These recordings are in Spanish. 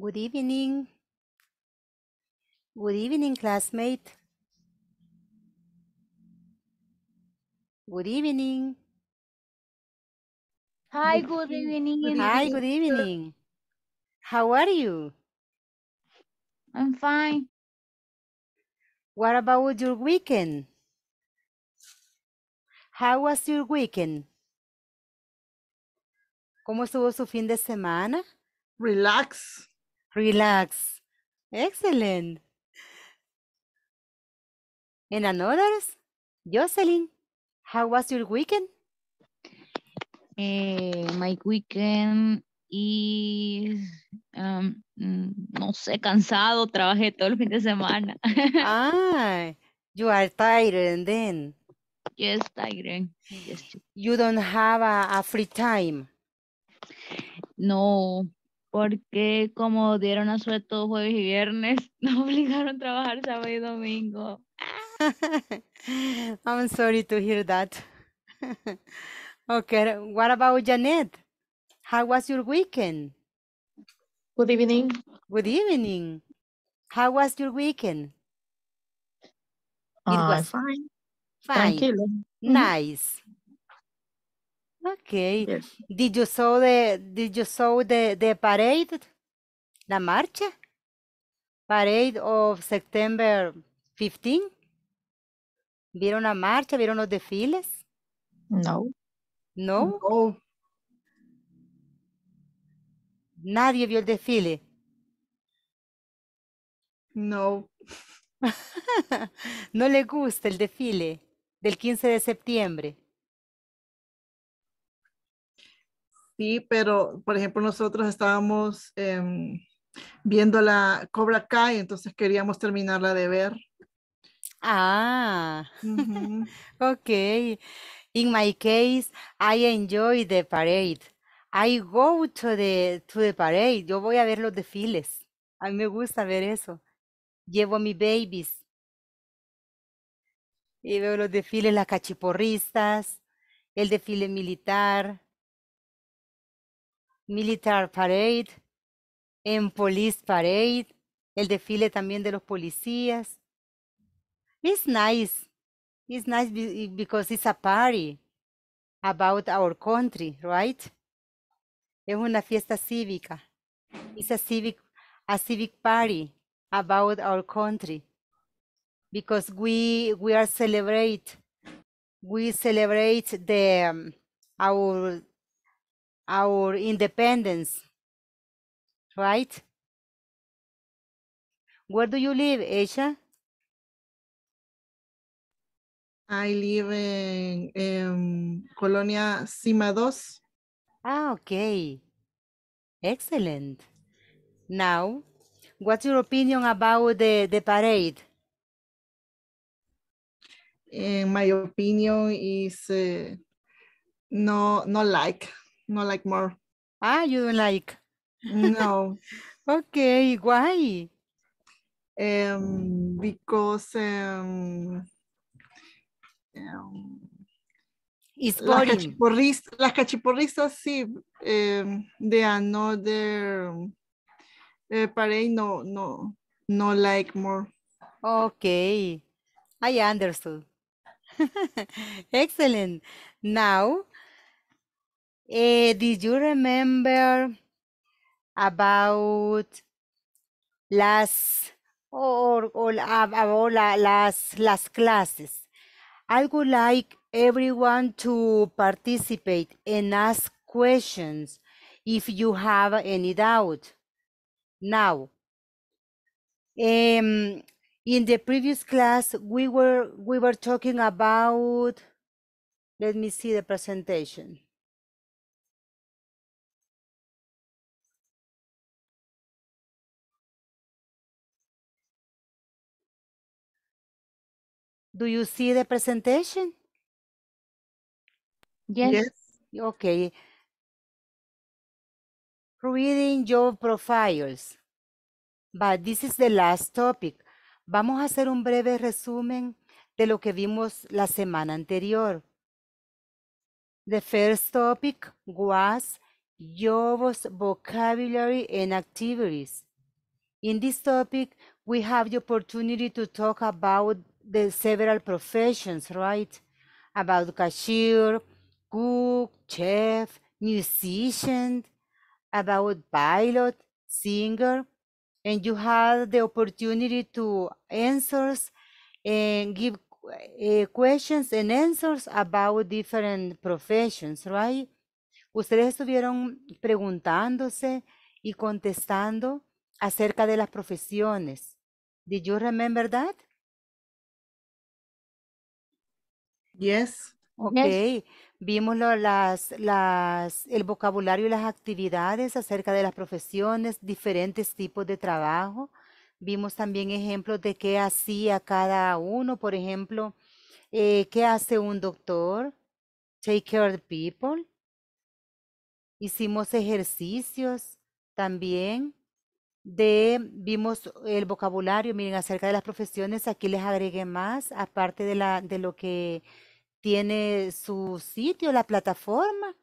Good evening. Good evening, classmate. Good evening. Hi, good, evening. Hi, good evening. How are you? I'm fine. What about your weekend? How was your weekend? ¿Cómo estuvo su fin de semana? Relax. relax. Excellent. And another Jocelyn, how was your weekend? Mi eh, my weekend is, um, no sé, cansado, trabajé todo el fin de semana. ah, you are tired then. Yes, tired. You don't have a free time. No, porque como dieron a suelto jueves y viernes, nos obligaron a trabajar sábado y domingo. I'm sorry to hear that. okay, what about Janet? How was your weekend? Good evening. Good evening. How was your weekend? it ah, was fine. Fine. Nice. Okay. Did you saw the Did you saw the the parade, la marcha, parade of September 15? ¿Vieron la marcha? ¿Vieron los desfiles? No. No. no. Nadie vio el desfile. No. no le gusta el desfile del 15 de septiembre. sí, pero por ejemplo nosotros estábamos em, viendo la Cobra Kai, entonces queríamos terminarla de ver. Ah, ok. In my case, I enjoy the parade. I go to the, to the parade. Yo voy a ver los desfiles. A mí me gusta ver eso. Llevo a mis babies. Y veo los desfiles, las cachiporristas, el desfile militar, Militar Parade, en Police Parade, el desfile también de los policías. It's nice. It's nice because it's a party about our country, right? Es una fiesta cívica. It's a civic, a civic party about our country because we we are celebrate we celebrate the um, our our independence, right? Where do you live, Asia? I live in, in Colonia Cima Ah, okay. Excellent. Now, what's your opinion about the, the parade? In eh, my opinion is uh, no, not like. No like more. Ah, you don't like? No. okay, why? Um, because um, um it's boring. Las cachiporristas, las cachiporristas sí, um, they are not there. their eh, parade, no, no, no like more. Okay, I understood. Excellent. Now, uh, did you remember about last or, or about last last classes? I would like everyone to participate and ask questions if you have any doubt. Now, um, in the previous class, we were we were talking about. Let me see the presentation. Do you see the presentation? Yes. yes. Okay. Reading job profiles. But this is the last topic. Vamos a hacer un breve resumen de lo que vimos la semana anterior. The first topic was Job's vocabulary and activities. In this topic, we have the opportunity to talk about the several professions, right? About cashier, cook, chef, musician, about pilot, singer, and you had the opportunity to answer and give eh, questions and answers about different professions, right? Ustedes estuvieron preguntándose y contestando acerca de las profesiones. Did you remember that? Yes. okay. vimos las, las, el vocabulario y las actividades acerca de las profesiones, diferentes tipos de trabajo. Vimos también ejemplos de qué hacía cada uno, por ejemplo, eh, qué hace un doctor, take care of people. Hicimos ejercicios también de, vimos el vocabulario, miren, acerca de las profesiones, aquí les agregué más, aparte de la, de lo que tiene su sitio, la plataforma.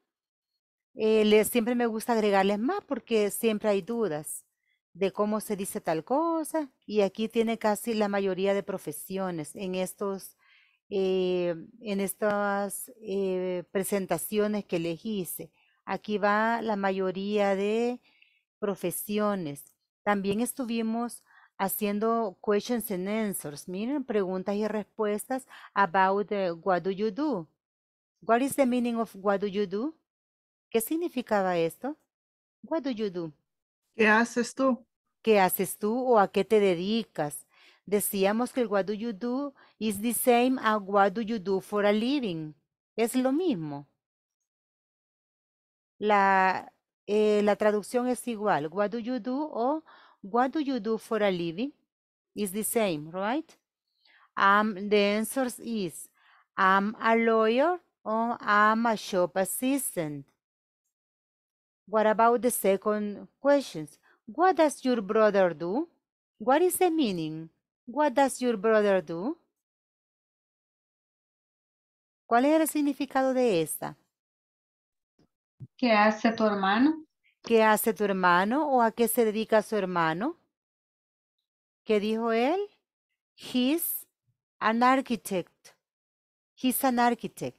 Eh, siempre me gusta agregarles más porque siempre hay dudas de cómo se dice tal cosa. Y aquí tiene casi la mayoría de profesiones en estos eh, en estas eh, presentaciones que les hice. Aquí va la mayoría de profesiones. También estuvimos haciendo questions and answers. Miren, preguntas y respuestas about what do you do? What is the meaning of what do you do? ¿Qué significaba esto? What do you do? ¿Qué haces tú? ¿Qué haces tú o a qué te dedicas? Decíamos que what do you do is the same as what do you do for a living. Es lo mismo. La, eh, la traducción es igual. What do you do o What do you do for a living? Is the same, right? Um, the answer is, I'm a lawyer or I'm a shop assistant. What about the second questions? What does your brother do? What is the meaning? What does your brother do? ¿Cuál es el significado de esta? ¿Qué hace tu hermano? ¿Qué hace tu hermano o a qué se dedica su hermano? ¿Qué dijo él? He's an architect. He's an architect.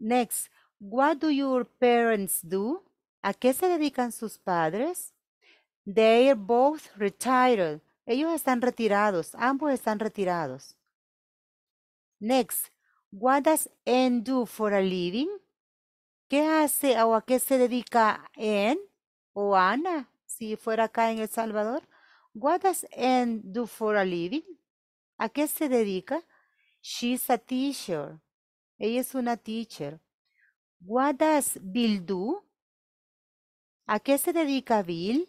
Next, what do your parents do? ¿A qué se dedican sus padres? They're both retired. Ellos están retirados. Ambos están retirados. Next, what does N do for a living? ¿Qué hace o a qué se dedica en o Ana si fuera acá en El Salvador? What does Anne do for a living? ¿A qué se dedica? She's a teacher. Ella es una teacher. What does Bill do? ¿A qué se dedica Bill?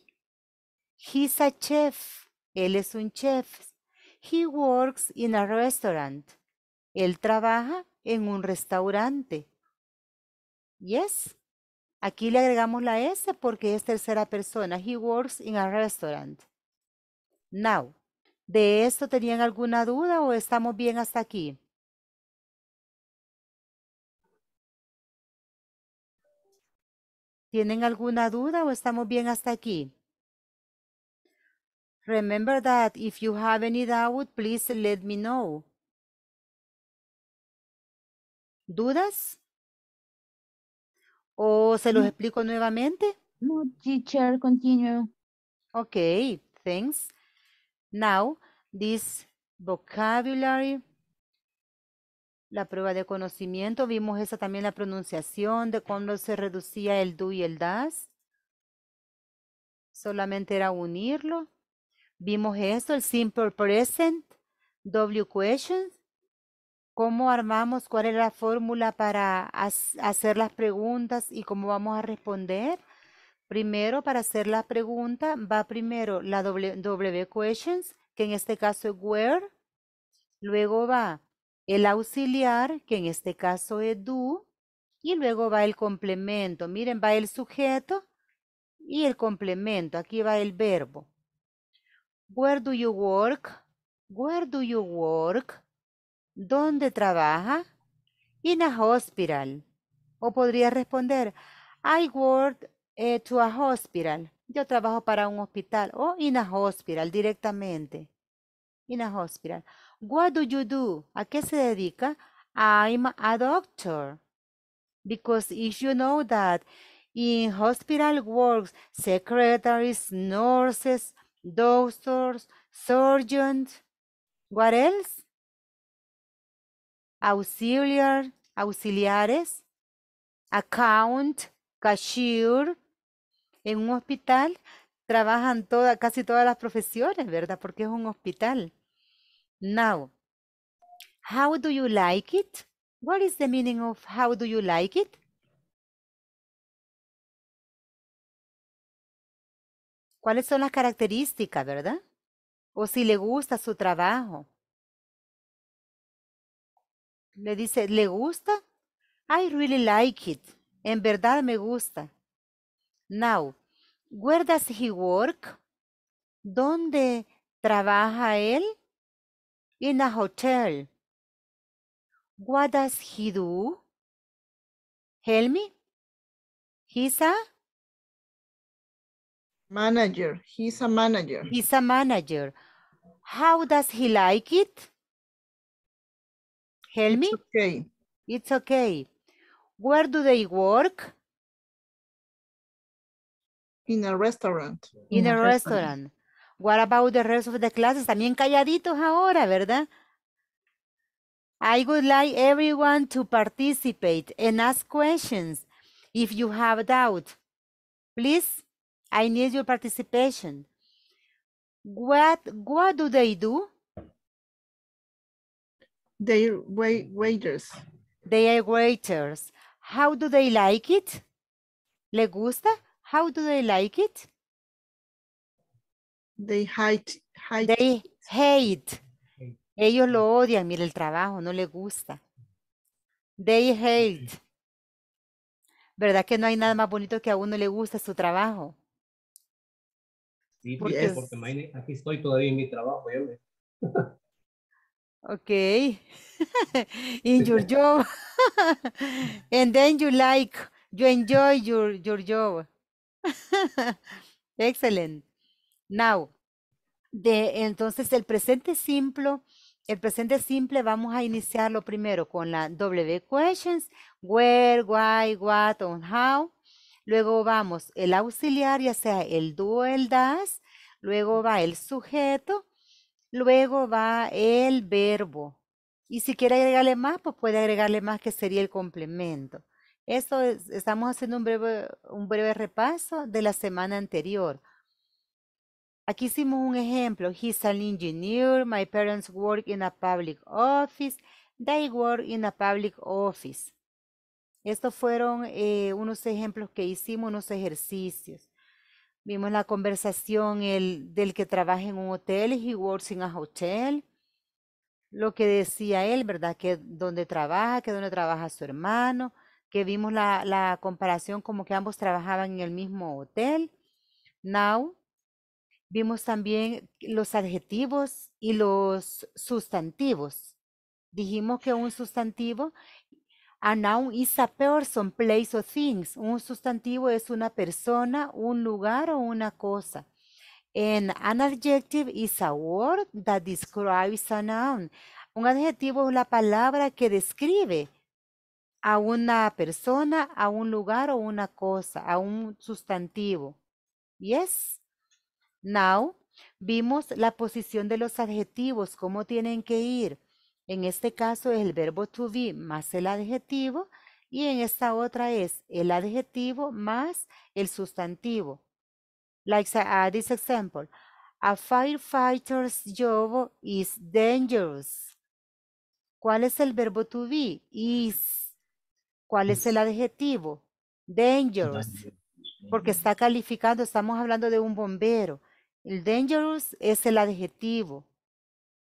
He's a chef. Él es un chef. He works in a restaurant. Él trabaja en un restaurante. Yes. Aquí le agregamos la S porque es tercera persona. He works in a restaurant. Now. ¿De esto tenían alguna duda o estamos bien hasta aquí? ¿Tienen alguna duda o estamos bien hasta aquí? Remember that if you have any doubt, please let me know. ¿Dudas? ¿O se los explico nuevamente? No, teacher, continue. Okay, thanks. Now, this vocabulary, la prueba de conocimiento, vimos esa también la pronunciación de cuando se reducía el do y el das. Solamente era unirlo. Vimos eso, el simple present, W questions, cómo armamos, cuál es la fórmula para hacer las preguntas y cómo vamos a responder. Primero, para hacer la pregunta, va primero la w, questions, que en este caso es where. Luego va el auxiliar, que en este caso es do. Y luego va el complemento. Miren, va el sujeto y el complemento. Aquí va el verbo. Where do you work? Where do you work? ¿Dónde trabaja? In a hospital. O podría responder, I work eh, to a hospital. Yo trabajo para un hospital. O in a hospital directamente. In a hospital. What do you do? ¿A qué se dedica? I'm a doctor. Because if you know that in hospital works, secretaries, nurses, doctors, surgeons, what else? auxiliar, auxiliares, account, cashier. En un hospital trabajan casi todas las profesiones, ¿verdad? Porque es un hospital. Now, how do you like it? What is the meaning of how do you like it? ¿Cuáles son las características, verdad? O si le gusta su trabajo. Le dice, ¿le gusta? I really like it. En verdad me gusta. Now, where does he work? ¿Dónde trabaja él? In a hotel. What does he do? me. He's a? Manager. He's a manager. He's a manager. How does he like it? Help me? okay. It's okay. Where do they work? In a restaurant. In, In a, a restaurant. restaurant. What about the rest of the classes? También calladitos ahora, ¿verdad? I would like everyone to participate and ask questions if you have a doubt. Please, I need your participation. What, what do they do? They are waiters. They are waiters. How do they like it? ¿Le gusta? How do they like it? They hate. They Ellos lo mm. odian, mira el trabajo, no le gusta. They hate. ¿Verdad que no hay nada más bonito que a uno le gusta su trabajo? Sí, porque, aquí estoy todavía en mi trabajo. Okay. In your job. and then you like, you enjoy your, your job. Excellent. Now, de, entonces el presente simple, el presente simple vamos a iniciarlo primero con la W questions, where, why, what, on how. Luego vamos el auxiliar, ya sea el do el das. Luego va el sujeto Luego va el verbo. Y si quiere agregarle más, pues puede agregarle más que sería el complemento. Esto, estamos haciendo un breve, repaso de la semana anterior. Aquí hicimos un ejemplo. He's an engineer. My parents work in a public office. They work in a public office. Estos fueron eh, unos ejemplos que hicimos, unos ejercicios. Vimos la conversación el, del que trabaja en un hotel, he works in a hotel. Lo que decía él, ¿verdad? Que donde trabaja, que donde trabaja su hermano, que vimos la, la comparación como que ambos trabajaban en el mismo hotel. Now, vimos también los adjetivos y los sustantivos. Dijimos que un sustantivo a noun is a person, place or things. Un sustantivo es una persona, un lugar o una cosa. And an adjective is a word that describes a noun. Un adjetivo es la palabra que describe a una persona, a un lugar o una cosa, a un sustantivo. Yes. Now, vimos la posición de los adjetivos, cómo tienen que ir. En este caso es el verbo to be más el adjetivo y en esta otra es el adjetivo más el sustantivo. Like ah, this example, a firefighter's job is dangerous. ¿Cuál es el verbo to be? Is. ¿Cuál es el adjetivo? Dangerous. Porque está calificando, estamos hablando de un bombero. El dangerous es el adjetivo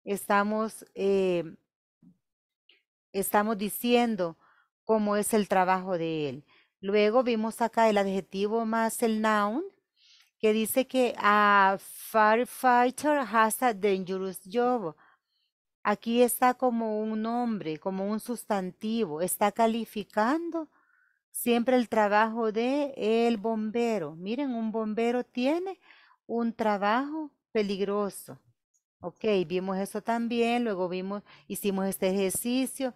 estamos, em, estamos diciendo cómo es el trabajo de él. Luego vimos acá el adjetivo más el noun, que dice que a firefighter has a dangerous job. Aquí está como un nombre, como un sustantivo, está calificando siempre el trabajo de el bombero. Miren, un bombero tiene un trabajo peligroso. Ok, vimos eso también, luego vimos, hicimos este ejercicio,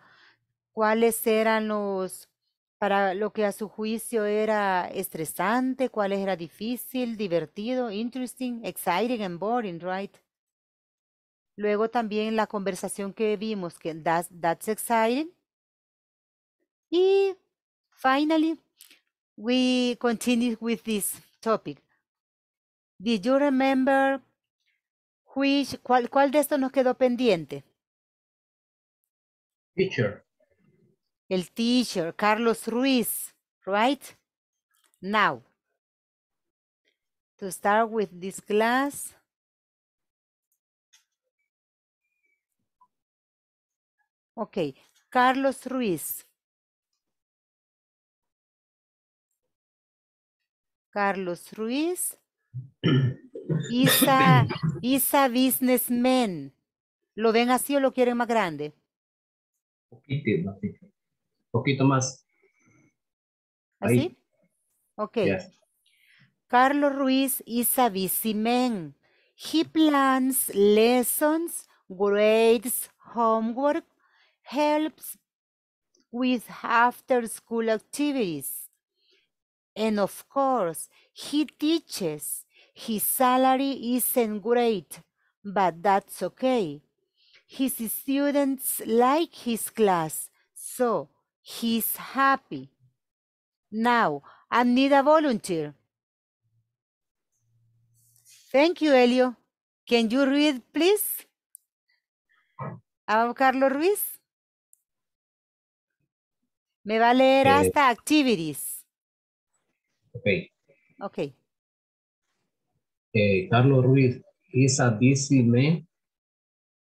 cuáles eran los, para lo que a su juicio era estresante, cuáles era difícil, divertido, interesting, exciting and boring, right? Luego también la conversación que vimos, que that's, that's exciting. Y finally, we continue with this topic. Did you remember ¿cuál, de estos nos quedó pendiente? Teacher. El teacher, Carlos Ruiz, right? Now. To start with this class. Okay, Carlos Ruiz. Carlos Ruiz. Isa, Isa Businessman. ¿Lo ven así o lo quieren más grande? Poquito, poquito más. ¿Así? Ahí. Ok. Carlos Ruiz Isa Businessman. He plans lessons, grades, homework, helps with after school activities. And of course, he teaches His salary isn't great, but that's okay. His students like his class, so he's happy. Now, I need a volunteer. Thank you, Elio. Can you read, please? A Carlos Ruiz. Me va a leer eh. hasta activities. Okay. Okay. Carlos Ruiz is a busy man.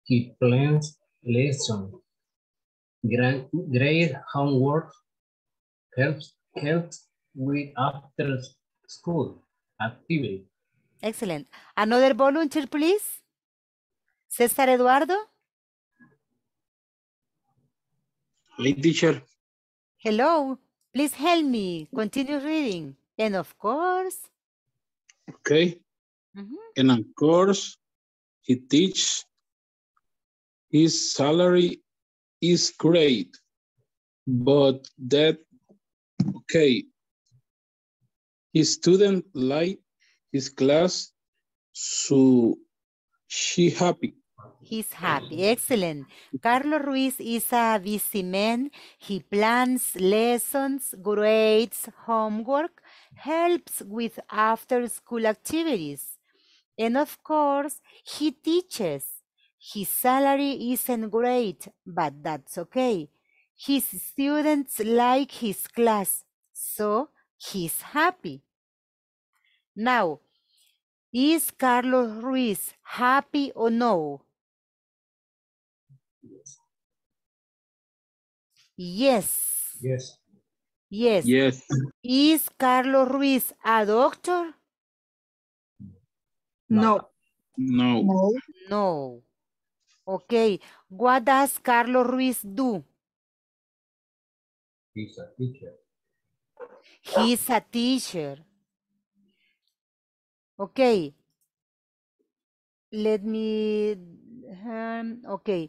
He plans lessons. Grand, great homework helps, helps with after school activity. Excellent. Another volunteer, please. César Eduardo. Hey, teacher. Hello. Please help me. Continue reading. And of course. Okay. -hmm. And of course, he teaches. His salary is great, but that, okay, his student like his class, so she happy. He's happy. Excellent. Carlos Ruiz is a busy man. He plans lessons, grades, homework, helps with after school activities. And of course, he teaches. His salary isn't great, but that's okay. His students like his class, so he's happy. Now, is Carlos Ruiz happy or no? Yes. Yes. Yes. Yes. Is Carlos Ruiz a doctor? No. No. No. No. Okay. What does Carlos Ruiz do? He's a teacher. He's a teacher. Okay. Let me, um, okay.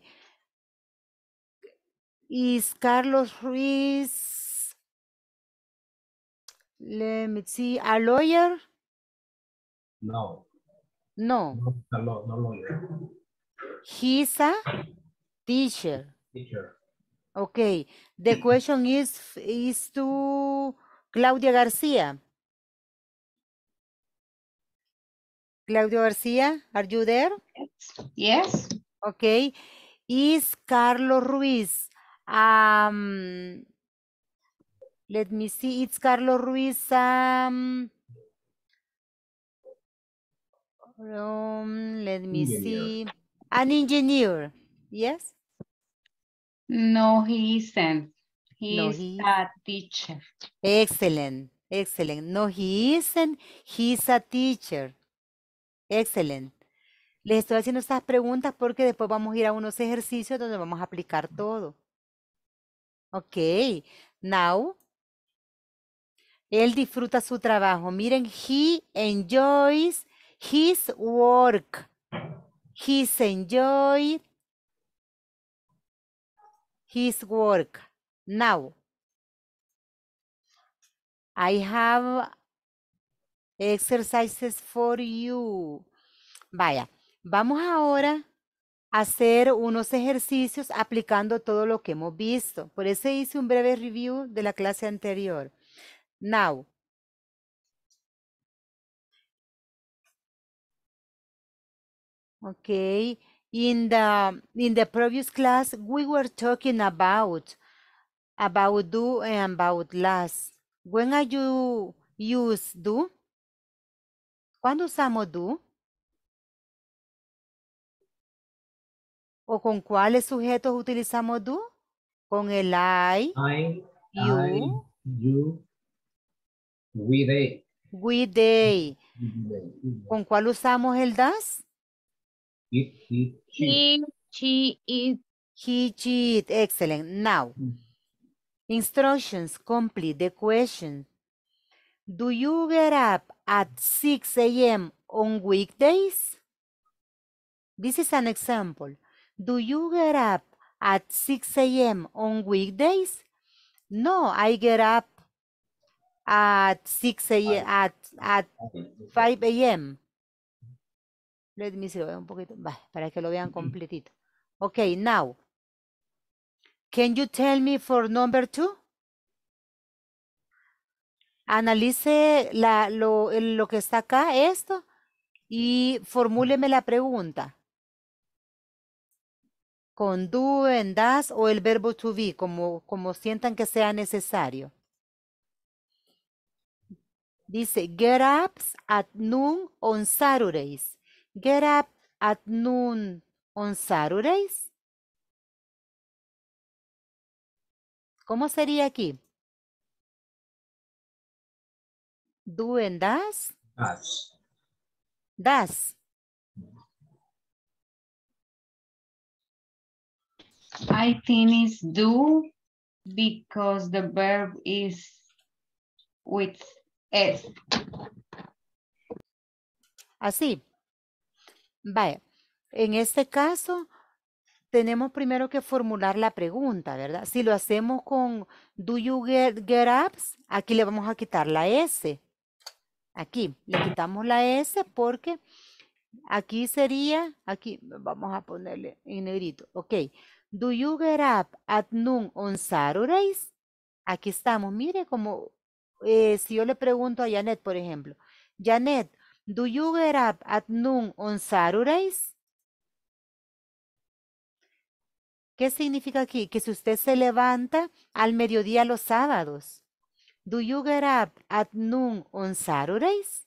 Is Carlos Ruiz, let me see, a lawyer? No. No. No, a teacher. Teacher. Okay. The question is is to Claudia García. Claudio García, are you there? Yes. Okay. Is Carlos Ruiz, um, let me see, it's Carlos Ruiz, um, from, let me see, an engineer, yes? No, he isn't. He is a teacher. Excellent, excellent. No, he isn't. He's a teacher. Excellent. Les estoy haciendo estas preguntas porque después vamos a ir a unos ejercicios donde vamos a aplicar todo. Ok, now. Él disfruta su trabajo. Miren, he enjoys his work, he's enjoyed his work. Now, I have exercises for you. Vaya, vamos ahora a hacer unos ejercicios aplicando todo lo que hemos visto. Por eso hice un breve review de la clase anterior. Now, Okay. In the in the previous class, we were talking about about do and about last. When are you use do? ¿Cuándo usamos do? ¿O con cuáles sujetos utilizamos do? Con el I, I you, you, we, they. We, they. ¿Con cuál usamos el das? It, he, she. He, cheat. Excellent. Now, mm. instructions. Complete the question. Do you get up at 6 a.m. on weekdays? This is an example. Do you get up at 6 a.m. on weekdays? No, I get up at 6 a.m. at, at 5 a.m. Let me see, un poquito, para que lo vean completito. Ok, now. Can you tell me for number two? Analice lo, que está acá, esto, y formúleme la pregunta. Con do, en das o el verbo to be, como, como sientan que sea necesario. Dice, get up at noon on Saturdays get up at noon on Saturdays? ¿Cómo sería aquí? Do das? Das. Das. I think it's do because the verb is with S. Así. Vaya, en este caso tenemos primero que formular la pregunta, ¿verdad? Si lo hacemos con do you get, get aquí le vamos a quitar la S. Aquí le quitamos la S porque aquí sería, aquí vamos a ponerle en negrito, ok. Do you get up at noon on Saturdays? Aquí estamos, mire como eh, si yo le pregunto a Janet, por ejemplo, Janet, Do you get up at noon on Saturdays? ¿Qué significa aquí? Que si usted se levanta al mediodía los sábados. Do you get up at noon on Saturdays?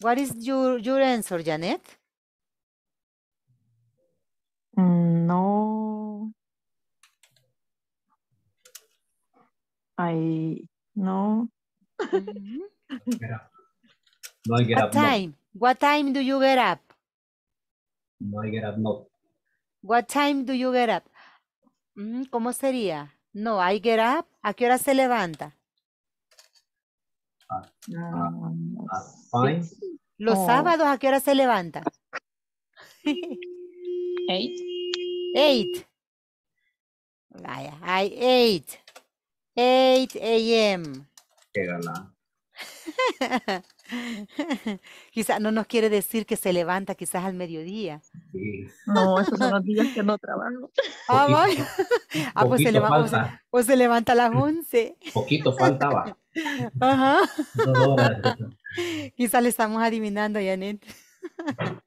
What is your, your answer, Janet? Mm, no. I no. Mm-hmm. No, I get What time? What time do you get up? No, I get up, What time do you get up? Mm, ¿Cómo sería? No, I get up. ¿A qué hora se levanta? Uh, uh, Los oh. sábados, ¿a qué hora se levanta? eight. Eight. Vaya, I eight. 8 a.m. Qué quizás no nos quiere decir que se levanta quizás al mediodía. No, esos son los días que no trabajo. Ah, ah pues, pues, pues, se levanta, a las 11. Poquito faltaba. Ajá. quizás le estamos adivinando, Janet.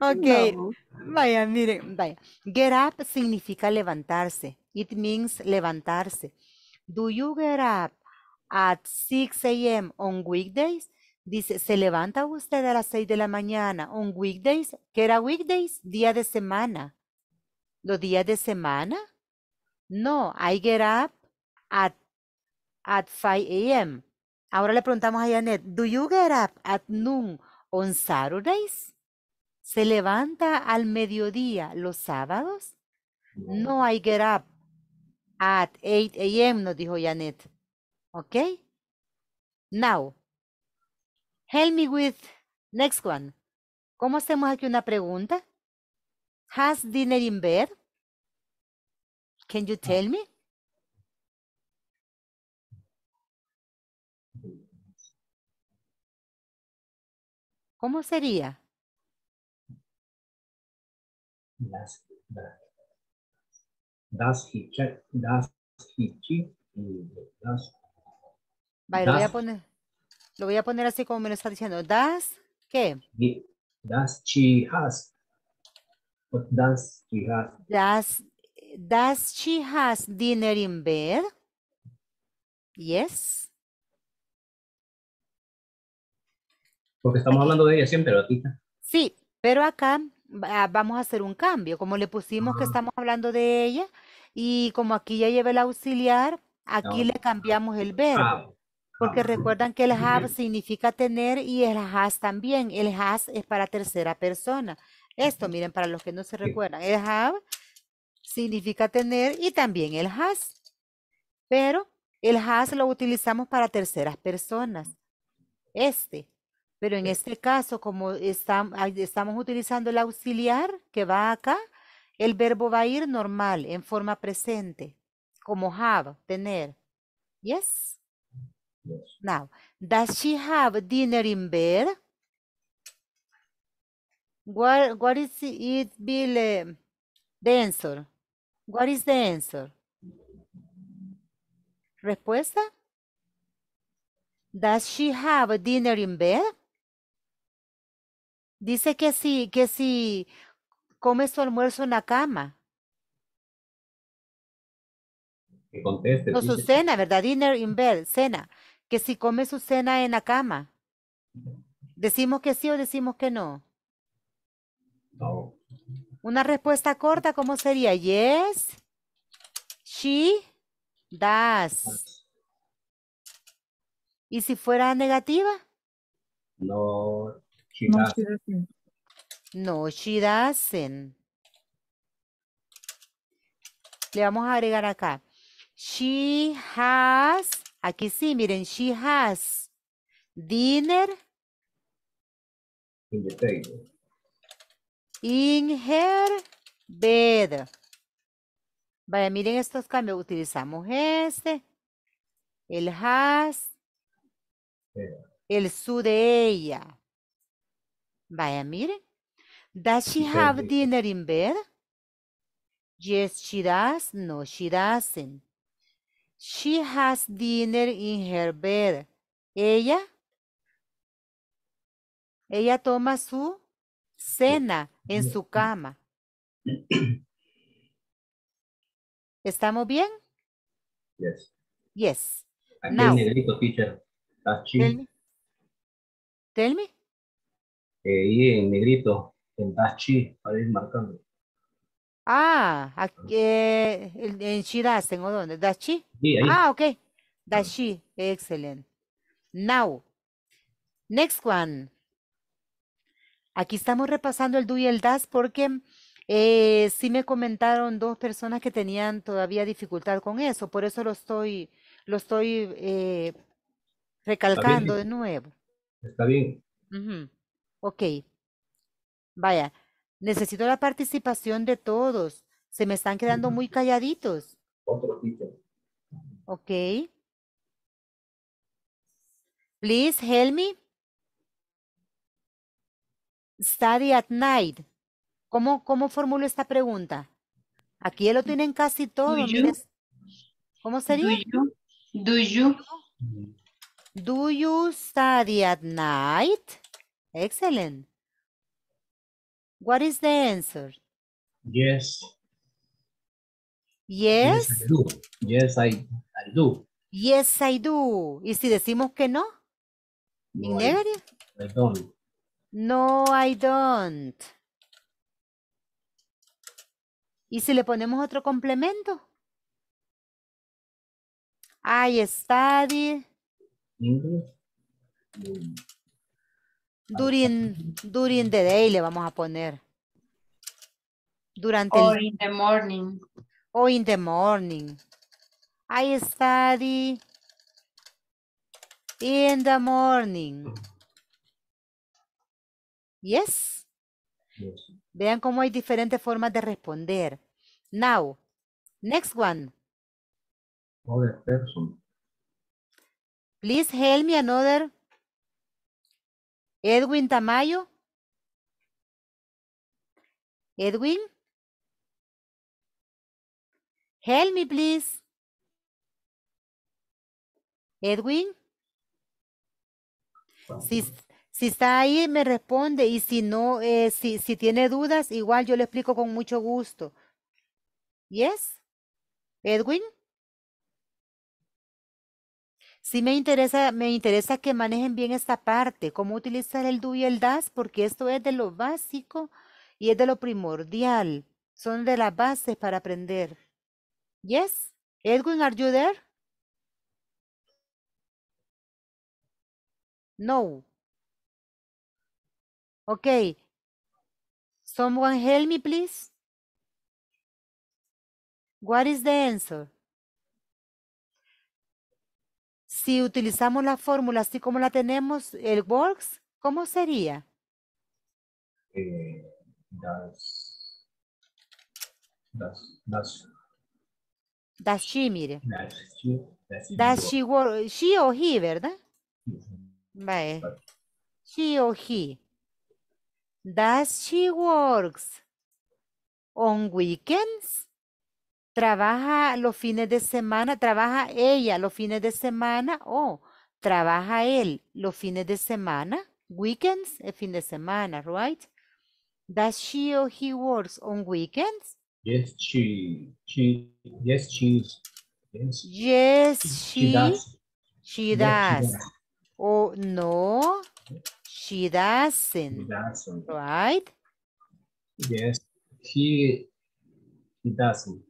ok. Vaya, miren, vaya. Get up significa levantarse. It means levantarse. Do you get up? at 6 a.m. on weekdays. Dice, ¿se levanta usted a las 6 de la mañana on weekdays? ¿Qué era weekdays? Día de semana. ¿Los días de semana? No, I get up at, at 5 a.m. Ahora le preguntamos a Janet, ¿do you get up at noon on Saturdays? ¿Se levanta al mediodía los sábados? No, I get up at 8 a.m., nos dijo Janet. Okay? Now, help me with next one. ¿Cómo hacemos aquí una pregunta? Has dinner in bed? Can you ah. tell me? ¿Cómo sería? Does, he check? Does he lo voy a poner. Lo voy a poner así como me lo está diciendo. Das, ¿qué? Das she has. Das, she has? Does, she has dinner in bed? Yes. Porque estamos hablando de ella siempre, ratita. Sí, pero acá vamos a hacer un cambio. Como le pusimos que ah. estamos hablando de ella y como aquí ya lleva el auxiliar, aquí le cambiamos el verbo. Ah, porque recuerdan que el have significa tener y el has también. El has es para tercera persona. Esto, miren, para los que no se recuerdan, el have significa tener y también el has. Pero el has lo utilizamos para terceras personas. Este. Pero en este caso, como estamos utilizando el auxiliar que va acá, el verbo va a ir normal, en forma presente, como have, tener. Yes. Now, does she have dinner in bed? What, what is it, Bill? Um, the answer. What is the answer? Respuesta. Does she have dinner in bed? Dice que sí, que sí come su almuerzo en la cama. Que No, su cena, ¿verdad? Dinner in bed, cena que si come su cena en la cama. ¿Decimos que sí o decimos que no? No. Una respuesta corta, ¿cómo sería? Yes, she does. ¿Y si fuera negativa? No, she no, doesn't. No, she doesn't. Le vamos a agregar acá. She has Aquí sí, miren, she has dinner. In her bed. Vaya, miren estos cambios. Utilizamos este, el has, el su de ella. Vaya, miren. Does she have dinner in bed? Yes, she does. No, she doesn't. She has dinner in her bed. Ella, ella toma su cena en su cama. ¿Estamos bien? Yes. Yes. Aquí en negrito, teacher. Tell me. Tell me. Eh, y en negrito, en dashi, para ir marcando. Ah, aquí, eh, en Shiraz, ¿tengo dónde? ¿Dashi? ah, ok. Ah. Dashi, excelente. Now, next one. Aquí estamos repasando el do y el das porque eh, sí me comentaron dos personas que tenían todavía dificultad con eso, por eso lo estoy, lo estoy eh, recalcando de nuevo. Está bien. Ok. Vaya. Necesito la participación de todos. Se me están quedando muy calladitos. Otro tipo. Ok. Please help me. Study at night. ¿Cómo, cómo formulo esta pregunta? Aquí ya lo tienen casi todo. ¿Cómo sería? Do you, do you, do you study at night? Excelente. What is the answer? Yes. Yes. Yes, I do. Yes, I, do. Yes, I do. ¿Y si decimos que no? No, I, don't. No, I don't. ¿Y si le ponemos otro complemento? I study. During, during the day le vamos a poner. Durante Or oh, in the morning. O oh, in the morning. I study in the morning. Yes? yes. Vean cómo hay diferentes formas de responder. Now, next one. Other person. Please help me another Edwin Tamayo. Edwin. Help me, please. Edwin. Si, está ahí, me responde. Y si no, eh, si, si tiene dudas, igual yo le explico con mucho gusto. ¿Yes? Edwin. Sí me interesa, me interesa que manejen bien esta parte, cómo utilizar el do y el das, porque esto es de lo básico y es de lo primordial. Son de las bases para aprender. Yes? Edwin, are you there? No. Okay. Someone help me, please. What is the answer? si utilizamos la fórmula así como la tenemos, el works, ¿cómo sería? Eh, das, das, das. she, mire. Das she, she, work, she o he, ¿verdad? Vale. She o he. Does she works on weekends? trabaja los fines de semana, trabaja ella los fines de semana o trabaja él los fines de semana, weekends, el fin de semana, right? Does she or he works on weekends? Yes, she, she, yes, she, yes. she, she does. She does. oh, no, she doesn't. Right? Yes, she he doesn't.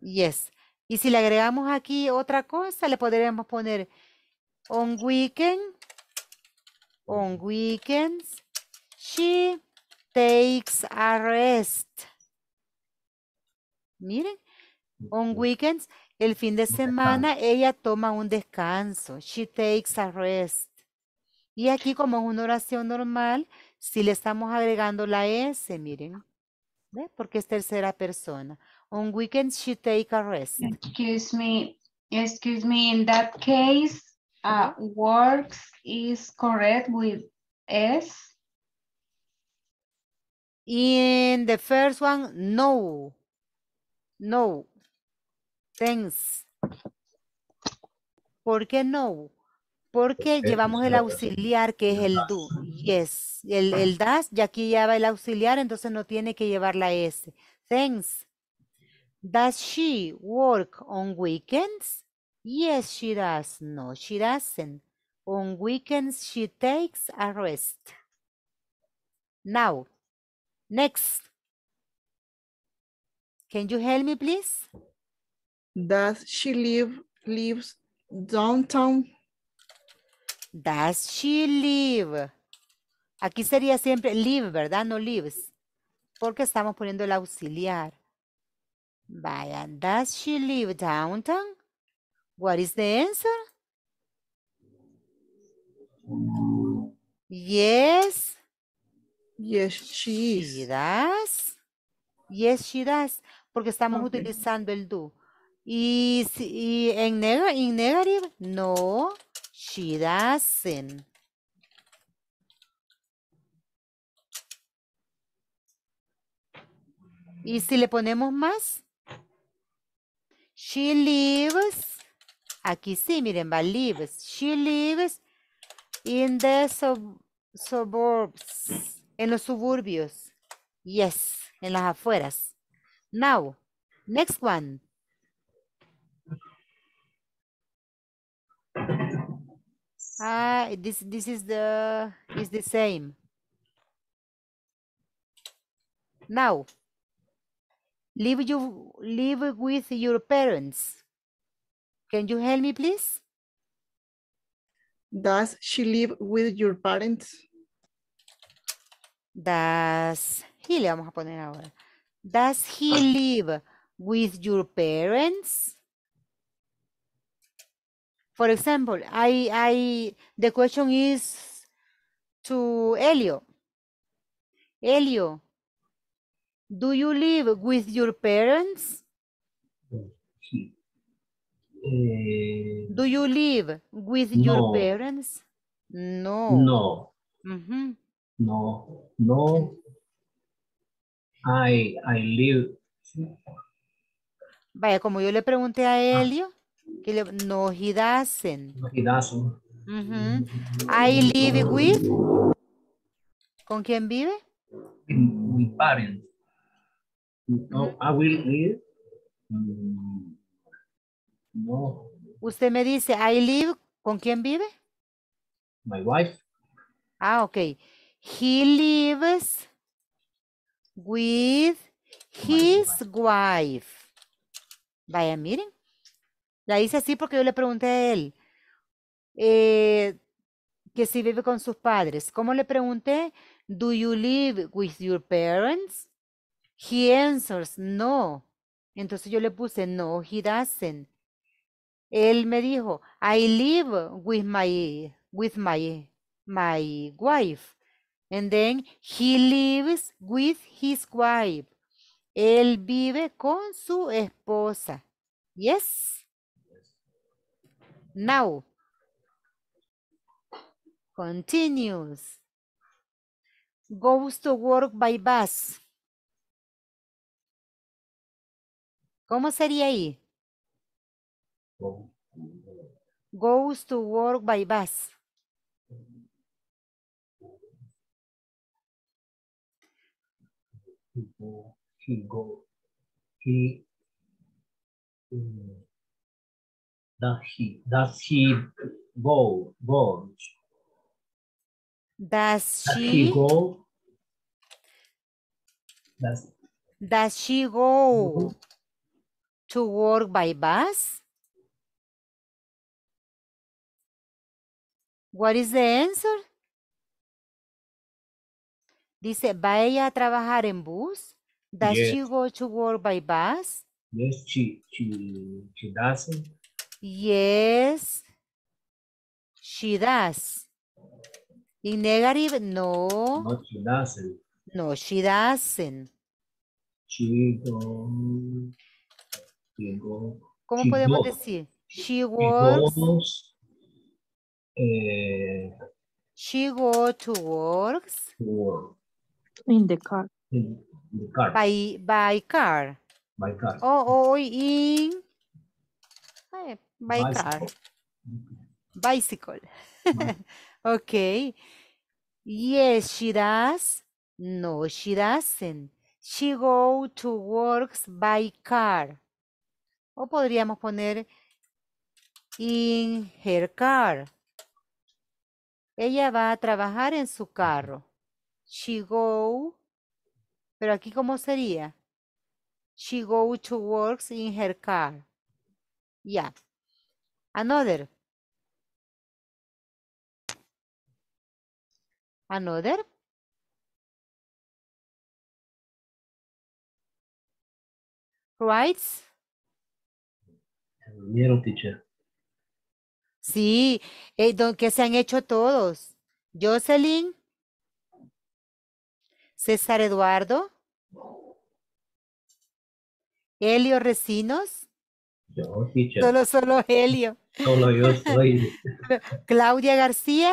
Yes. Y si le agregamos aquí otra cosa, le podríamos poner on weekend, on weekends, she takes a rest. Miren, on weekends, el fin de semana, ella toma un descanso. She takes a rest. Y aquí, como es una oración normal, si le estamos agregando la S, miren, porque es tercera persona. On weekends, she take a rest. Excuse me. Excuse me. In that case, uh, works is correct with S. In the first one, no. No. Thanks. ¿Por qué no? Porque llevamos el auxiliar que es el ah. do. Yes. El, el das, y aquí ya va el auxiliar, entonces no tiene que llevar la S. Thanks. Does she work on weekends? Yes, she does. No, she doesn't. On weekends, she takes a rest. Now, next. Can you help me, please? Does she live lives downtown? Does she live? Aquí sería siempre live, ¿verdad? No lives. Porque estamos poniendo el auxiliar. Vaya, does she live downtown? What is the answer? Yes. Yes, she does. Yes, she does. Porque estamos utilizando el do. Y, en, en negative, no, she doesn't. ¿Y si le ponemos más? She lives, aquí sí, miren, va lives. She lives in the sub suburbs, en los suburbios. Yes, en las afueras. Now, next one. Ah, uh, this this is the is the same. Now, live you live with your parents. Can you help me, please? Does she live with your parents? Does he le vamos a poner ahora. Does he ah. live with your parents? For example, I I the question is to Elio. Elio, Do you live with your parents? Eh, Do you live with your parents? No. No. No. No. I, I live. Vaya, como yo le pregunté a ah. Elio, que le, no, he No, he I live with. ¿Con quién vive? With parents. No, I ah, will live. Mm, no. Usted me dice, I live, ¿con quién vive? My wife. Ah, ok. He lives with his wife. Vaya, miren. La hice así porque yo le pregunté a él eh, que si vive con sus padres. ¿Cómo le pregunté? Do you live with your parents? He answers, no. Entonces yo le puse, no, he doesn't. Él me dijo, I live with my, with my, my wife. And then he lives with his wife. Él vive con su esposa. Yes. Now. Continues. Goes to work by bus. ¿Cómo sería ahí? Goes to work by bus. He go, he does he, does he go, goes? Does she, go? Does, does she go? to work by bus? What is the answer? Dice, ¿va ella a trabajar en bus? Does she go to work by bus? Yes, she, she, does. Yes, she does. In negative, no. No, she doesn't. No, she doesn't. Llegó. ¿Cómo she podemos goes. decir? She works. She, goes, eh, she go to works. work. In the car. In the car. By, by car. By car. Oh, oh in. Eh, by Bicycle. car. Bicycle. okay. Yes, she does. No, she doesn't. She go to works by car. O podríamos poner in her car. Ella va a trabajar en su carro. She go. Pero aquí, ¿cómo sería? She go to work in her car. Ya. Another. Another. Right's teacher. Sí, eh, que se han hecho todos. Jocelyn, César Eduardo, Helio Recinos. Yo, Solo, solo Helio. Solo yo estoy. Claudia García.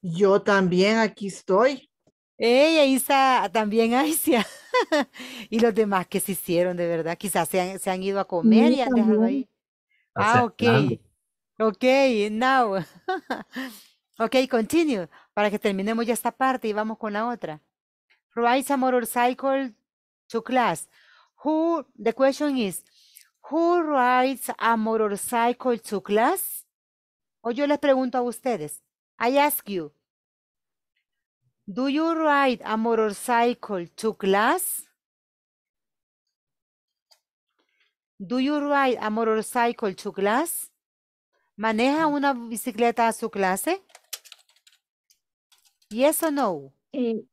Yo también aquí estoy. Ella, está también Aicia. y los demás que se hicieron, de verdad. Quizás se han, ido a comer y han dejado ahí. Ah, okay. Ok, now. okay, continue. Para que terminemos ya esta parte y vamos con la otra. Rides a motorcycle to class. Who, the question is, who rides a motorcycle to class? O yo les pregunto a ustedes. I ask you, do you ride a motorcycle to class? Do you ride a motorcycle to class? ¿Maneja una bicicleta a su clase? Yes or no? Eh,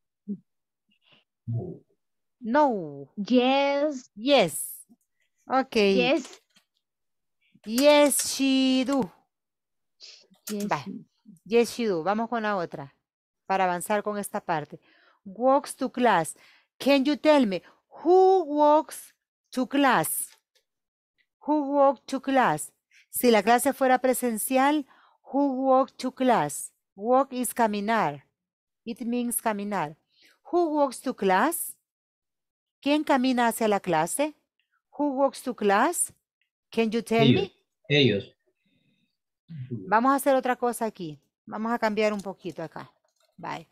no. Yes. Yes. Okay. Yes. Yes, she do. Yes. yes, she do. Vamos con la otra para avanzar con esta parte. Walks to class. Can you tell me who walks to class? Who walk to class? Si la clase fuera presencial, who walk to class? Walk is caminar. It means caminar. Who walks to class? ¿Quién camina hacia la clase? Who walks to class? Can you tell me? Ellos. Vamos a hacer otra cosa aquí. Vamos a cambiar un poquito acá. Bye.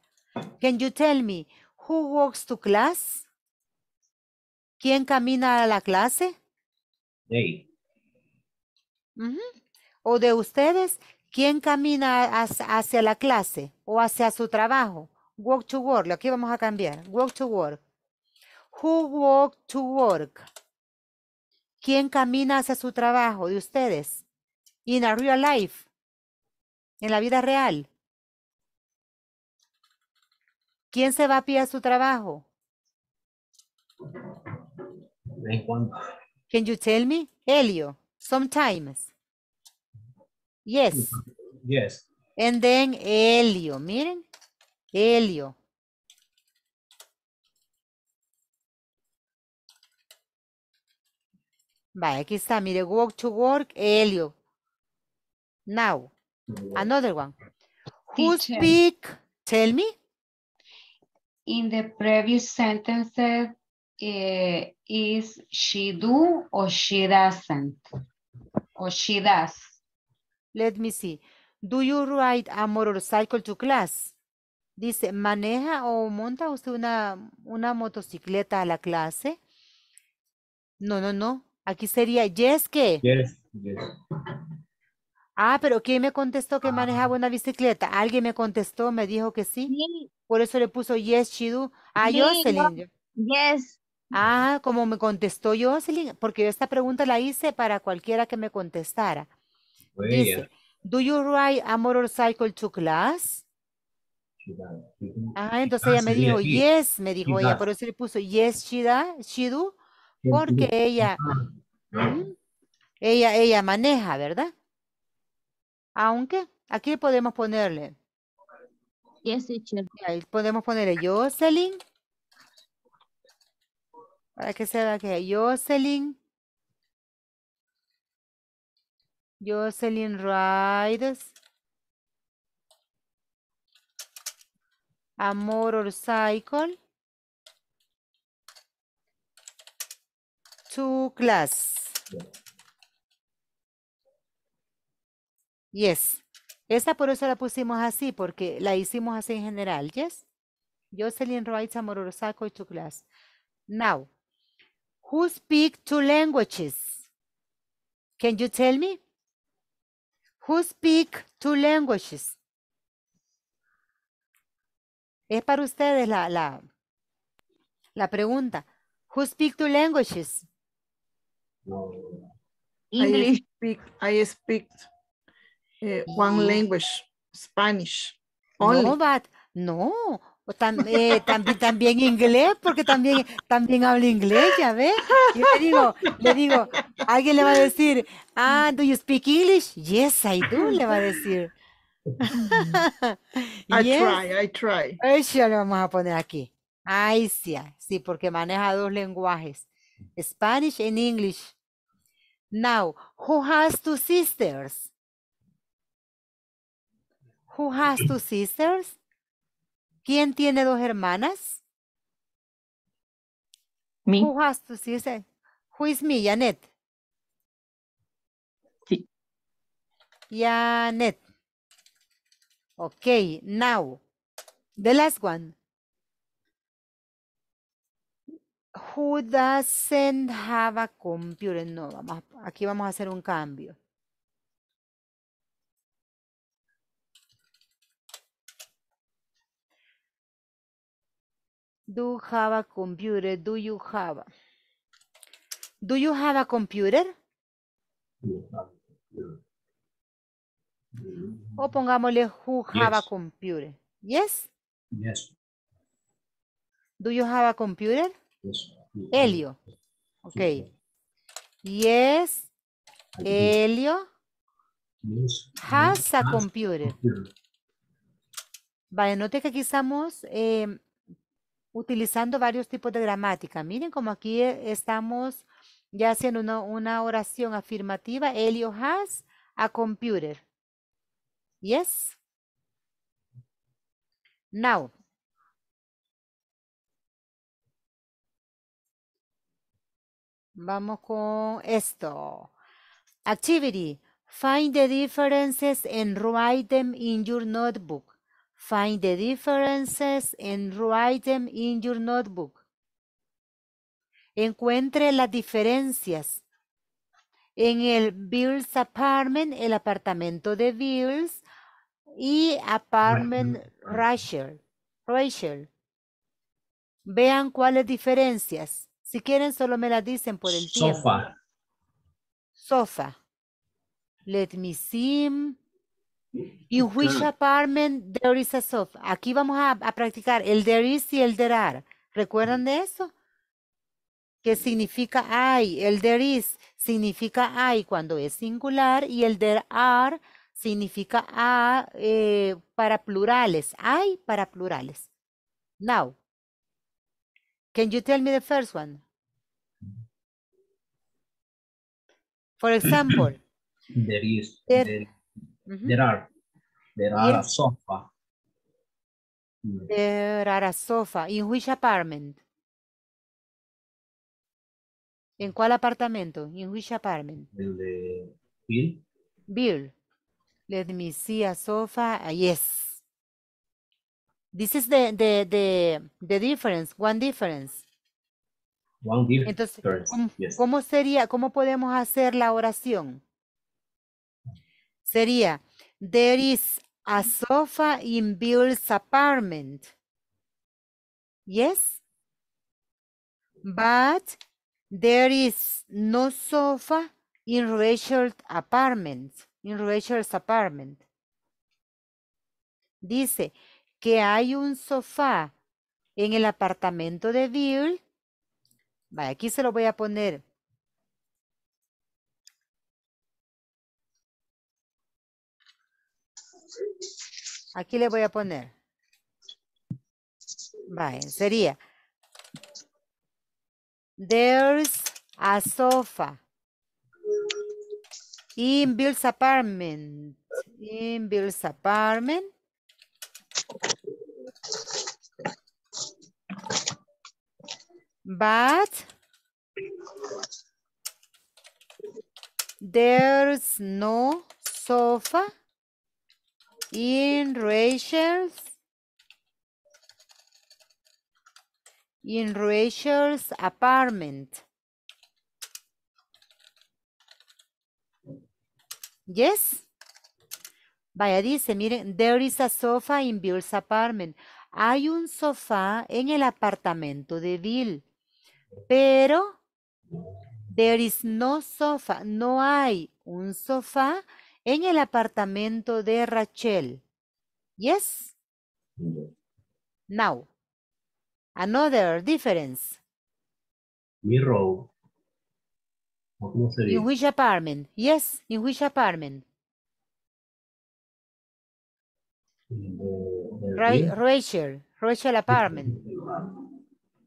Can you tell me who walks to class? ¿Quién camina a la clase? O de ustedes, ¿quién camina hacia, la clase o hacia su trabajo? Walk to work, aquí vamos a cambiar. Walk to work. Who walk to work? ¿Quién camina hacia su trabajo de ustedes? In a real life. En la vida real. ¿Quién se va a pie a su trabajo? Can you tell me? Helio, sometimes. Yes. Yes. And then helio, miren. Helio. Vaya, aquí está, mire, walk to work, helio. Now, another one. Who speak, tell me? In the previous sentences, eh, is she do o she doesn't? O she does. Let me see. Do you ride a motorcycle to class? Dice, ¿maneja o monta usted una, una motocicleta a la clase? No, no, no. Aquí sería yes que. Yes, yes. Ah, pero ¿quién me contestó que ah. manejaba una bicicleta? Alguien me contestó, me dijo que sí. Por eso le puso yes, she do. Ah, yo yes, Ah, como me contestó Jocelyn, porque esta pregunta la hice para cualquiera que me contestara. Dice, ¿Do you ride a motorcycle to class? Ah, entonces ah, ella me dijo, yes, me dijo ella, por eso le puso, yes, she do, porque ella, ¿Mm? ella, ella maneja, ¿verdad? Aunque aquí podemos ponerle. Yes, teacher. Ahí podemos ponerle Jocelyn para que se vea que Jocelyn. Jocelyn rides or Cycle, to class. Yes. Esta por eso la pusimos así, porque la hicimos así en general. Yes. Jocelyn rides or Cycle, to class. Now, who speak two languages? Can you tell me? Who speak two languages? Es para ustedes la, la, la pregunta. Who speak two languages? English. I speak, I speak uh, one mm. language, Spanish. Only. No, but no, también, eh, también inglés, porque también, también habla inglés, ya ves. Yo le digo, alguien le va a decir, ah, do you speak English? Yes, I do, le va a decir. I try, I try. Eso lo vamos a poner aquí. Ah, sí, porque maneja dos lenguajes, Spanish and English. Now, who has two sisters? Who has two sisters? ¿Quién tiene dos hermanas? Me. Who has to Janet? Sí. Janet. Okay, now, the last one. Who doesn't have a computer? No, aquí vamos a hacer un cambio. Do you have a computer? Do you have? A... Do you have a computer? O pongámosle who have a computer. Yes? Yes. Do you have a computer? Yes. Helio. Ok. Yes. Helio. Yes. Has a computer. Vale, note que aquí estamos em, utilizando varios tipos de gramática. Miren como aquí eh, estamos ya haciendo una, oración afirmativa. Elio has a computer. Yes? Now. Vamos con esto. Activity. Find the differences and write them in your notebook. Find the differences and write them in your notebook. Encuentre las diferencias. En el Bill's apartment, el apartamento de Bill's y apartment mm, mm. Rachel. Rachel. Vean cuáles diferencias. Si quieren, solo me las dicen por el tiempo. Sofa. Sofa. Let me see. In which apartment there is a sofa. Aquí vamos a, practicar el there is y el there are. ¿Recuerdan de eso? qué significa hay. El there is significa hay cuando es singular y el there are significa a eh, para plurales. Hay para plurales. Now, can you tell me the first one? For example, there is. There are. There are a sofa. There are a sofa. In which apartment? ¿En cuál apartamento? In which apartment? El de Bill. Bill. Let me see a sofa. Ah, yes. This is the, the, the, the difference, one difference. One difference. Entonces, ¿cómo sería, cómo podemos hacer la oración? Sería, there is a sofa in Bill's apartment. Yes? But there is no sofa in Rachel's apartment. In Rachel's apartment. Dice que hay un sofá en el apartamento de Bill. aquí se lo voy a poner Aquí le voy a poner. Vaya, sería. There's a sofa. In Bill's apartment. In Bill's apartment. But there's no sofa in Rachel's in Rachel's apartment. Yes. Vaya, dice, miren, there is a sofa in Bill's apartment. Hay un sofá en el apartamento de Bill. Pero there is no sofa. No hay un sofá en el apartamento de Rachel. Yes? Now, another difference. Miro. ¿Cómo In which apartment? Yes, in which apartment? Rachel, Rachel apartment.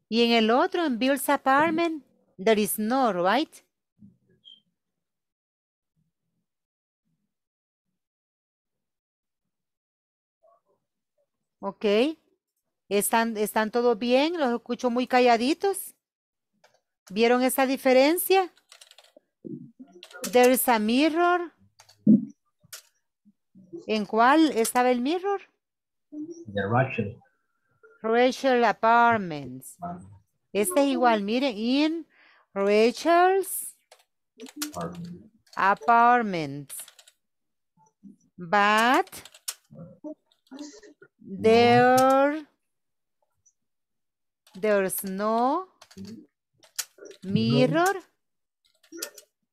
Y en el otro, en Bill's apartment, there is no, right? ¿Ok? ¿Están, ¿Están todos bien? Los escucho muy calladitos. ¿Vieron esa diferencia? There is a mirror. ¿En cuál estaba el mirror? The Rachel. Rachel Apartments. Este es igual, miren, in Rachel's Apartments. But There, there's no mirror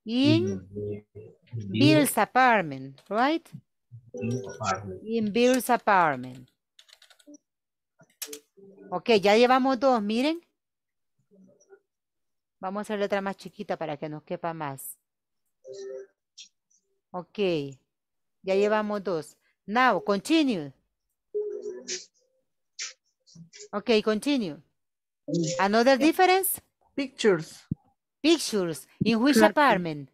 in Bill's apartment, right? In Bill's apartment. Ok, ya llevamos dos, miren. Vamos a hacer otra más chiquita para que nos quepa más. Ok, ya llevamos dos. Now, continue. Okay, continue. Another difference? Pictures. Pictures. In which apartment?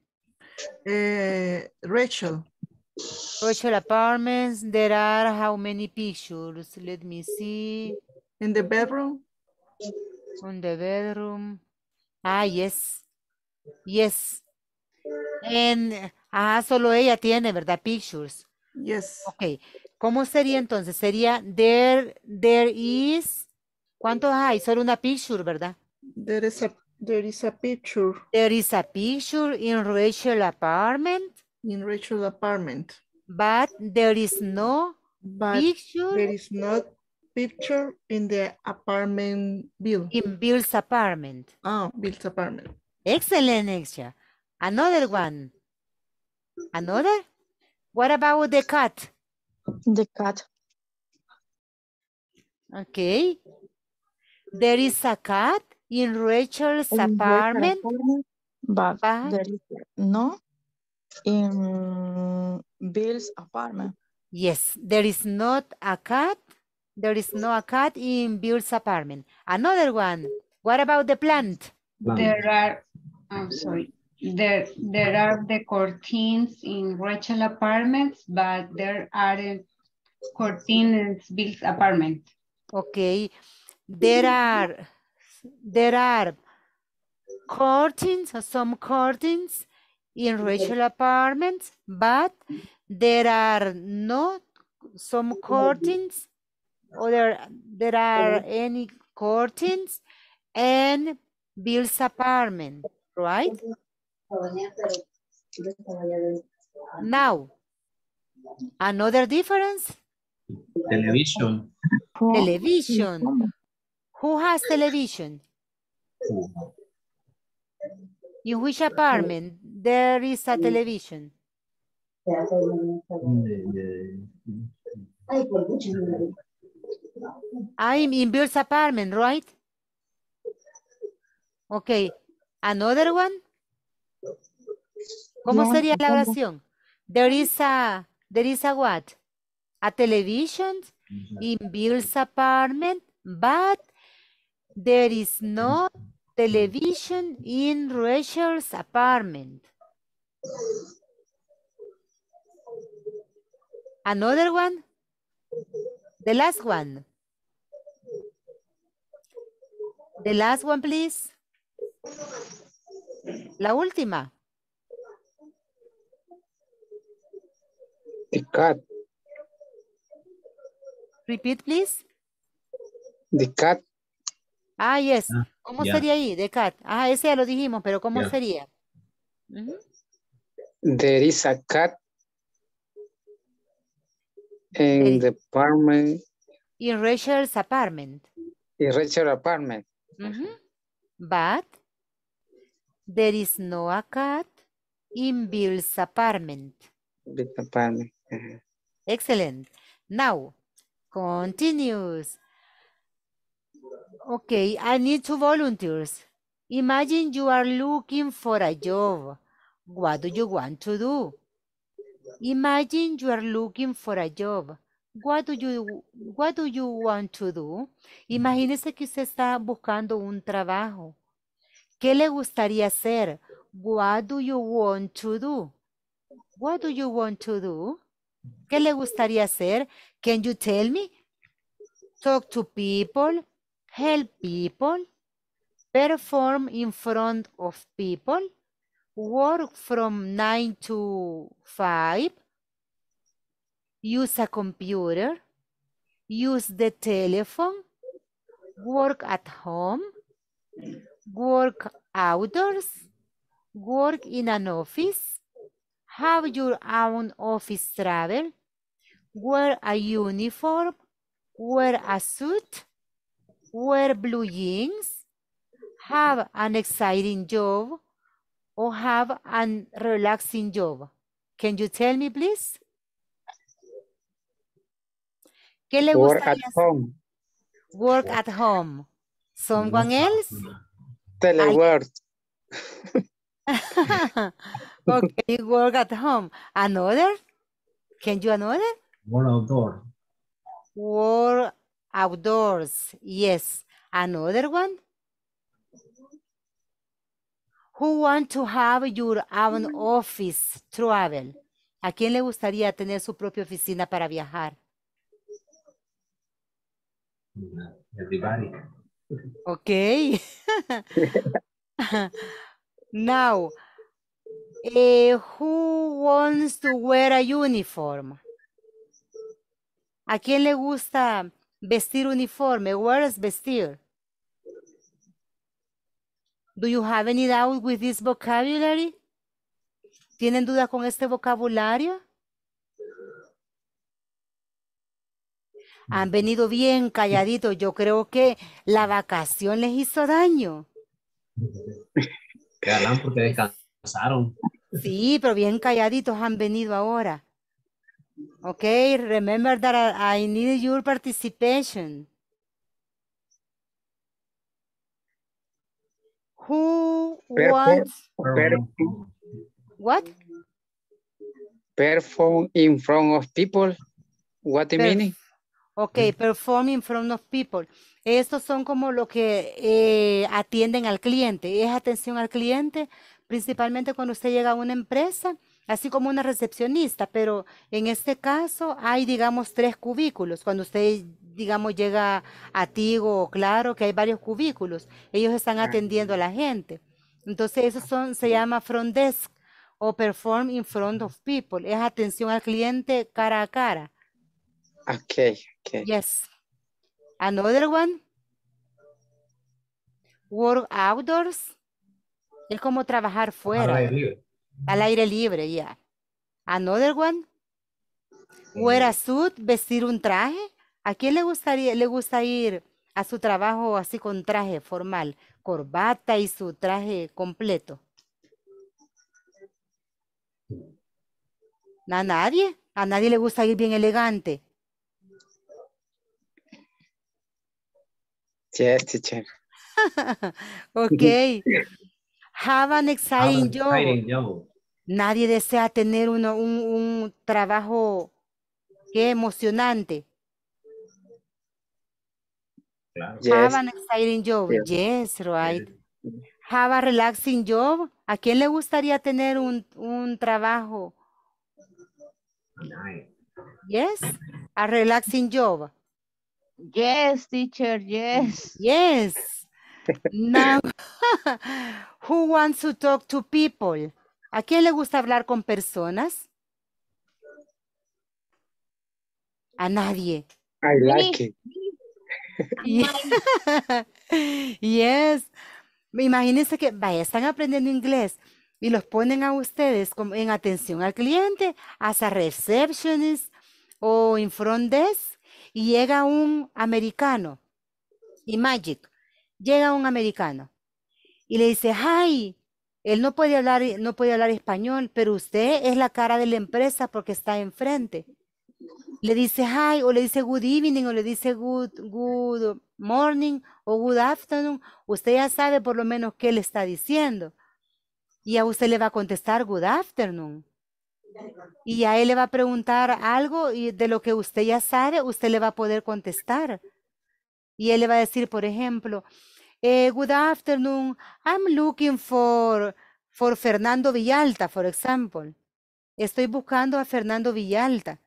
Eh, Rachel. Rachel apartments. There are how many pictures? Let me see. In the bedroom? In the bedroom. Ah, yes. Yes. And, ah, solo ella tiene, ¿verdad? Pictures. Yes. ¿Cómo sería entonces? Sería there, there is. ¿Cuántos hay? Solo una picture, ¿verdad? There is a, there is a picture. There is a picture in Rachel apartment. In Rachel apartment. But there is no But picture. There is not picture in the apartment bill. In Bill's apartment. Oh, Bill's apartment. Excellent, Exia. Another one. Another? What about the cat? The cat. Okay. There is a cat in Rachel's in apartment. apartment. But, but there is no in Bill's apartment. Yes, there is not a cat. There is no cat in Bill's apartment. Another one. What about the plant? plant. There are, I'm oh, sorry there there are the curtains in Rachel apartments, but there aren't curtains in Bill's apartment. Okay, there are there are curtains, some curtains in Rachel apartments, but there are not some curtains, or there, there are any curtains and Bill's apartment, right? Now, another difference? Television. Television. Who has television? In which apartment there is a television? I'm in Bill's apartment, right? Okay, another one? ¿Cómo sería la oración? There is a, there is a what? A television in Bill's apartment, but there is no television in Rachel's apartment. Another one? The last one. The last one, please. La última. The cat. Repeat, please. The cat. Ah, yes. Ah, ¿Cómo sería ahí? The cat. Ah, ese ya lo dijimos, pero ¿cómo sería? There is a cat in the apartment. In Rachel's apartment. In Rachel's apartment. But There is no a cat in Bill's apartment. Bill's apartment. Excellent. Now, continues. Okay, I need two volunteers. Imagine you are looking for a job. What do you want to do? Imagine you are looking for a job. What do you, what do you want to do? Imagínese que usted está buscando un trabajo. ¿Qué le gustaría hacer? What do you want to do? What do you want to do? ¿Qué le gustaría hacer? Can you tell me? Talk to people, help people, perform in front of people, work from 9 to 5, use a computer, use the telephone, work at home, work outdoors, work in an office, have your own office travel, wear a uniform, wear a suit, wear blue jeans, have an exciting job, or have a relaxing job. Can you tell me, please? ¿Qué le Work at home. Work at home. Someone else? Telework. okay, work at home. Another? Can you another? Work outdoors Work outdoors. Yes. Another one? Who want to have your own office travel? ¿A quién le gustaría tener su propia oficina para viajar? Everybody. Okay. now, eh, who wants to wear a uniform? ¿A quién le gusta vestir uniforme? Where is vestir? Do you have any doubt with this vocabulary? ¿Tienen dudas con este vocabulario? han venido bien calladitos. Yo creo que la vacación les hizo daño. Pasaron. porque descansaron. Sí, pero bien calladitos han venido ahora. Ok, remember that I, need your participation. Who wants... What? Perform in front of people. What do you mean? Ok, performing in front of people. Estos son como lo que eh, atienden al cliente. Es atención al cliente, principalmente cuando usted llega a una empresa, así como una recepcionista, pero en este caso hay, digamos, tres cubículos. Cuando usted, digamos, llega a Tigo o Claro, que hay varios cubículos, ellos están ah, atendiendo a la gente. Entonces, eso ah, son, se llama front desk o perform in front of people. Es atención al cliente cara a cara. Okay, okay. Yes. Another one. Work outdoors. Es como trabajar fuera. Al aire libre. Ya. yeah. Another one. Wear a suit, vestir un traje. ¿A quién le gustaría, le gusta ir a su trabajo así con traje formal, corbata y su traje completo? ¿A nadie? ¿A nadie le gusta ir bien elegante? Yes, teacher. okay. Have an exciting, job. Nadie desea tener uno, un, un trabajo que emocionante. Claro. Yes. Have an exciting job. Yes, right. Yes. Have a relaxing job. ¿A quién le gustaría tener un, un trabajo? Yes, a relaxing job. Yes, teacher, yes. Yes. Now, who wants to talk to people? ¿A quién le gusta hablar con personas? A nadie. I like it. yes. Imagínense que vaya, están aprendiendo inglés y los ponen a ustedes en atención al cliente, as a receptionist o in front desk y llega un americano, y Magic, llega un americano y le dice, ay, él no puede hablar, no puede hablar español, pero usted es la cara de la empresa porque está enfrente. Le dice hi o le dice good evening o le dice good, good morning o good afternoon. Usted ya sabe por lo menos qué le está diciendo. Y a usted le va a contestar good afternoon y a él le va a preguntar algo y de lo que usted ya sabe, usted le va a poder contestar. Y él le va a decir, por ejemplo, eh, good afternoon, I'm looking for, for Fernando Villalta, for example. Estoy buscando a Fernando Villalta.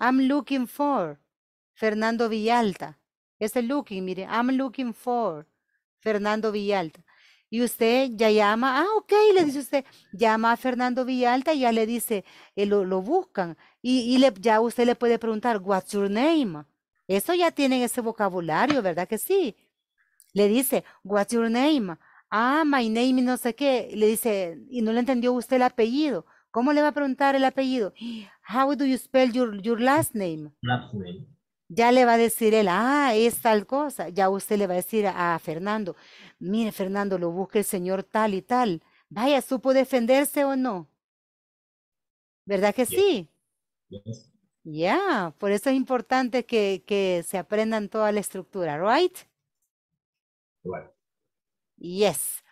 I'm looking for Fernando Villalta. Es looking, mire, I'm looking for Fernando Villalta y usted ya llama, ah, ok, le dice usted, llama a Fernando Villalta y ya le dice, eh, lo, buscan. Y, le, ya usted le puede preguntar, what's your name? Eso ya tienen ese vocabulario, ¿verdad que sí? Le dice, what's your name? Ah, my name y no sé qué. Le dice, y no le entendió usted el apellido. ¿Cómo le va a preguntar el apellido? How do you spell your, your last name? Last name. Ya le va a decir él, ah, es tal cosa. Ya usted le va a decir a, Fernando, mire Fernando, lo busque el señor tal y tal. Vaya, ¿supo defenderse o no? ¿Verdad que sí? Ya, por eso es importante que, se aprendan toda la estructura, right? Sí. Yes.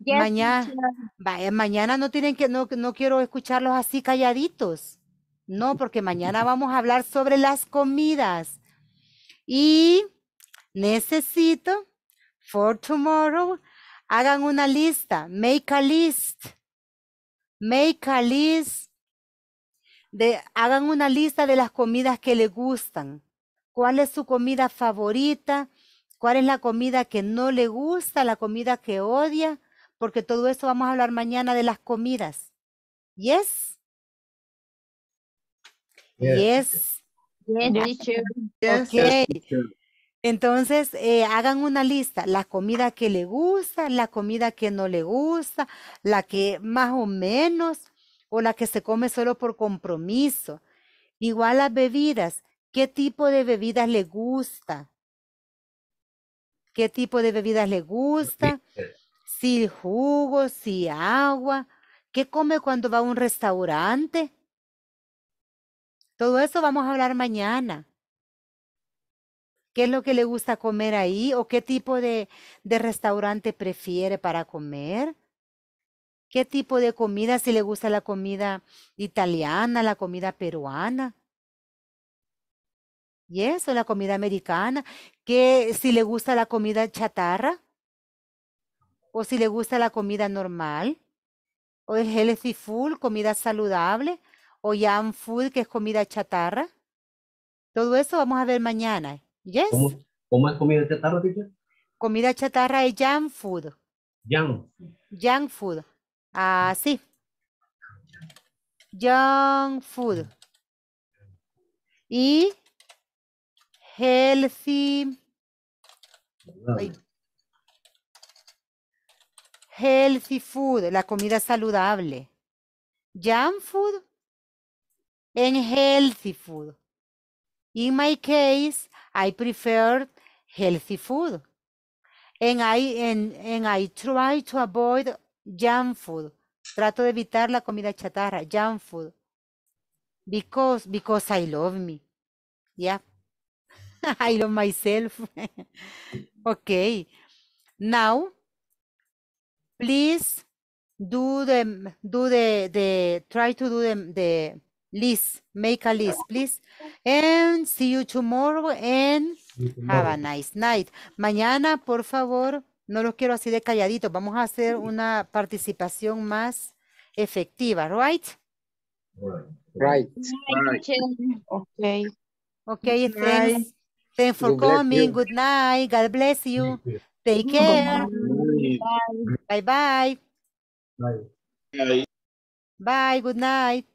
mañana, mañana no tienen que, no, no quiero escucharlos así calladitos. No, porque mañana vamos a hablar sobre las comidas. Y necesito for tomorrow. Hagan una lista. Make a list. Make a list. De, hagan una lista de las comidas que le gustan. ¿Cuál es su comida favorita? ¿Cuál es la comida que no le gusta? ¿La comida que odia? Porque todo eso vamos a hablar mañana de las comidas. ¿Yes? yes. Entonces, eh, hagan una lista, la comida que le gusta, la comida que no le gusta, la que más o menos, o la que se come solo por compromiso. Igual las bebidas, ¿qué tipo de bebidas le gusta? ¿Qué tipo de bebidas le gusta? Si jugo, si agua. ¿Qué come cuando va a un restaurante? Todo eso vamos a hablar mañana. ¿Qué es lo que le gusta comer ahí? ¿O qué tipo de, restaurante prefiere para comer? ¿Qué tipo de comida? Si le gusta la comida italiana, la comida peruana. Y eso, la comida americana. ¿Qué si le gusta la comida chatarra? ¿O si le gusta la comida normal? ¿O el healthy food, comida saludable? o Yam Food, que es comida chatarra. Todo eso vamos a ver mañana. Yes. ¿Cómo, es comida chatarra, teacher? Comida chatarra es jam food. Young. Yam food. Así. Young food. Y healthy. healthy food, la comida saludable. Jam food and healthy food. In my case, I prefer healthy food. And I, and, I try to avoid junk food. Trato de evitar la comida chatarra, junk food. Because, because I love me. Yeah. I love myself. okay. Now, please do the, do the, the, try to do the list, make a list, please. And see you tomorrow and have a nice night. Mañana, por favor, no los quiero así de calladitos. Vamos a hacer una participación más efectiva, right? Right. Okay. Okay, thanks. for coming. Good night. God bless you. Take care. bye Bye. Bye. Bye. Good night.